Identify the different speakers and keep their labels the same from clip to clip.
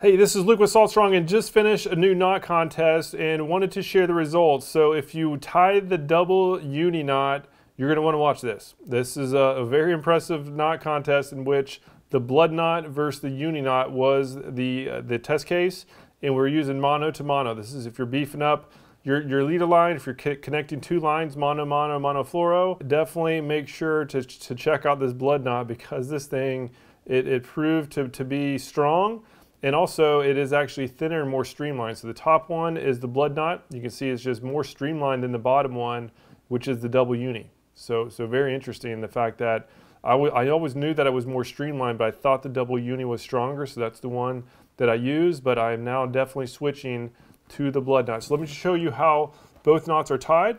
Speaker 1: Hey, this is Luke with Saltstrong and just finished a new knot contest and wanted to share the results. So if you tie the double uni knot, you're gonna to want to watch this. This is a, a, very impressive knot contest in which the blood knot versus the uni knot was the, uh, the test case and we're using mono to mono. This is if you're beefing up your, your leader line, if you're connecting two lines, mono, mono, mono, fluoro, definitely make sure to, to check out this blood knot because this thing, it, it proved to, to be strong and also it is actually thinner and more streamlined. So the top one is the blood knot. You can see it's just more streamlined than the bottom one, which is the double uni. So, so very interesting the fact that I, I always knew that it was more streamlined, but I thought the double uni was stronger. So that's the one that I use, but I am now definitely switching to the blood knot. So let me show you how both knots are tied,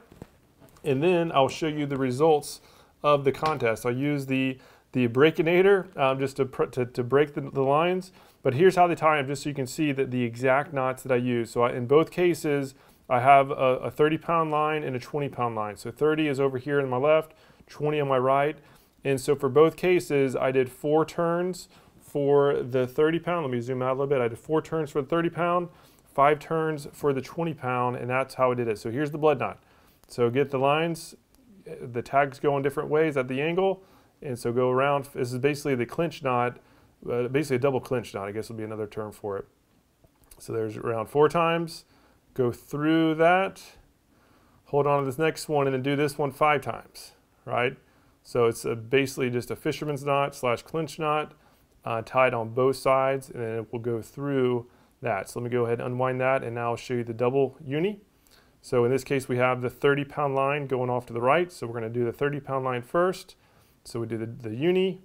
Speaker 1: and then I'll show you the results of the contest. I use the the breakinator um, just to, to, to break the, the, lines. But here's how they tie them just so you can see that the exact knots that I use. So I, in both cases, I have a, a 30 pound line and a 20 pound line. So 30 is over here on my left, 20 on my right. And so for both cases, I did four turns for the 30 pound. Let me zoom out a little bit. I did four turns for the 30 pound, five turns for the 20 pound, and that's how I did it. So here's the blood knot. So get the lines, eh, the tags go in different ways at the angle. And so go around, this is basically the clinch knot, uh, basically a double clinch knot, I guess would be another term for it. So there's around four times, go through that, hold on to this next one, and then do this one five times, right? So it's a, basically just a fisherman's knot slash clinch knot uh, tied on both sides, and then it will go through that. So let me go ahead and unwind that, and now I'll show you the double uni. So in this case, we have the 30 pound line going off to the right. So we're gonna do the 30 pound line first, so we did the uni,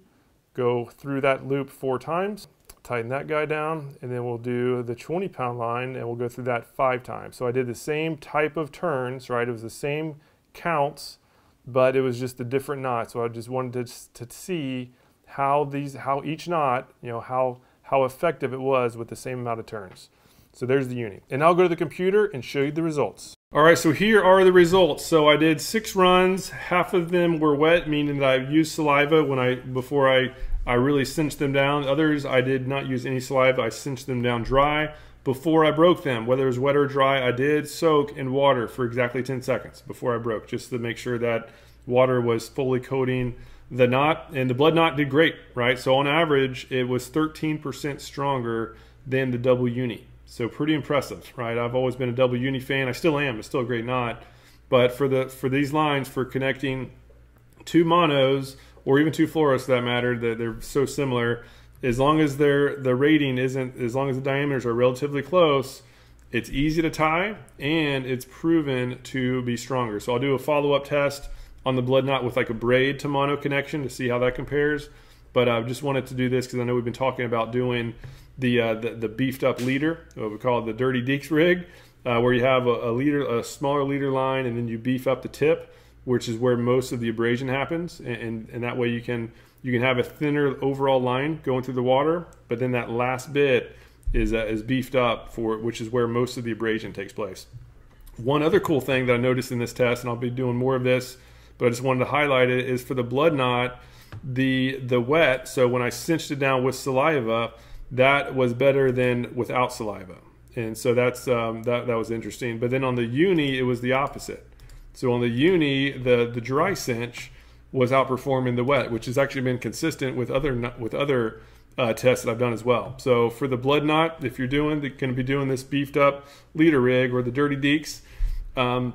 Speaker 1: go through that loop four times, tighten that guy down, and then we'll do the 20 pound line and we'll go through that five times. So I did the same type of turns, right? It was the same counts, but it was just a different knot. So I just wanted to, to see how these, how each knot, you know, how, how effective it was with the same amount of turns. So there's the uni. And I'll go to the computer and show you the results. All right, so here are the results. So I did six runs. Half of them were wet, meaning that I used saliva when I before I, I really cinched them down. Others, I did not use any saliva. I cinched them down dry before I broke them. Whether it was wet or dry, I did soak in water for exactly 10 seconds before I broke, just to make sure that water was fully coating the knot. And the blood knot did great, right? So on average, it was 13% stronger than the double uni. So pretty impressive, right? I've always been a double uni fan. I still am. It's still a great knot. But for the for these lines, for connecting two monos or even two fluoros for that matter, that they're so similar, as long as their the rating isn't as long as the diameters are relatively close, it's easy to tie and it's proven to be stronger. So I'll do a follow-up test on the blood knot with like a braid to mono connection to see how that compares. But I just wanted to do this because I know we've been talking about doing the, uh, the, the, beefed up leader, what we call the Dirty Deeks rig, uh, where you have a, a, leader, a smaller leader line, and then you beef up the tip, which is where most of the abrasion happens, and, and, and that way you can you can have a thinner overall line going through the water, but then that last bit is uh, is beefed up for which is where most of the abrasion takes place. One other cool thing that I noticed in this test, and I'll be doing more of this, but I just wanted to highlight it, is for the blood knot, the the wet. So when I cinched it down with saliva, that was better than without saliva. And so that's um, that, that was interesting. But then on the uni, it was the opposite. So on the uni, the, the dry cinch was outperforming the wet, which has actually been consistent with other with other uh, tests that I've done as well. So for the blood knot, if you're doing going to be doing this beefed up leader rig or the dirty deeks, um,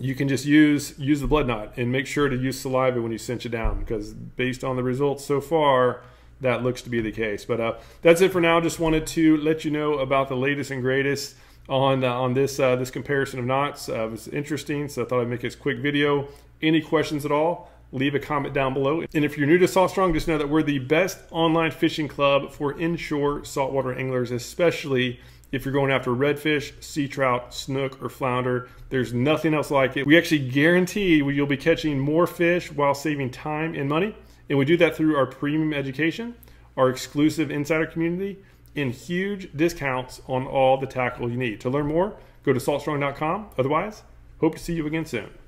Speaker 1: you can just use use the blood knot and make sure to use saliva when you cinch it down because based on the results so far, that looks to be the case. But uh, that's it for now. Just wanted to let you know about the latest and greatest on uh, on this uh, this comparison of knots. Uh, it was interesting, so I thought I'd make this quick video. Any questions at all? Leave a comment down below. And if you're new to SaltStrong, just know that we're the best online fishing club for inshore saltwater anglers, especially if you're going after redfish, sea trout, snook, or flounder. There's nothing else like it. We actually guarantee you'll be catching more fish while saving time and money. And we do that through our premium education, our exclusive insider community, and huge discounts on all the tackle you need. To learn more, go to saltstrong.com. Otherwise, hope to see you again soon.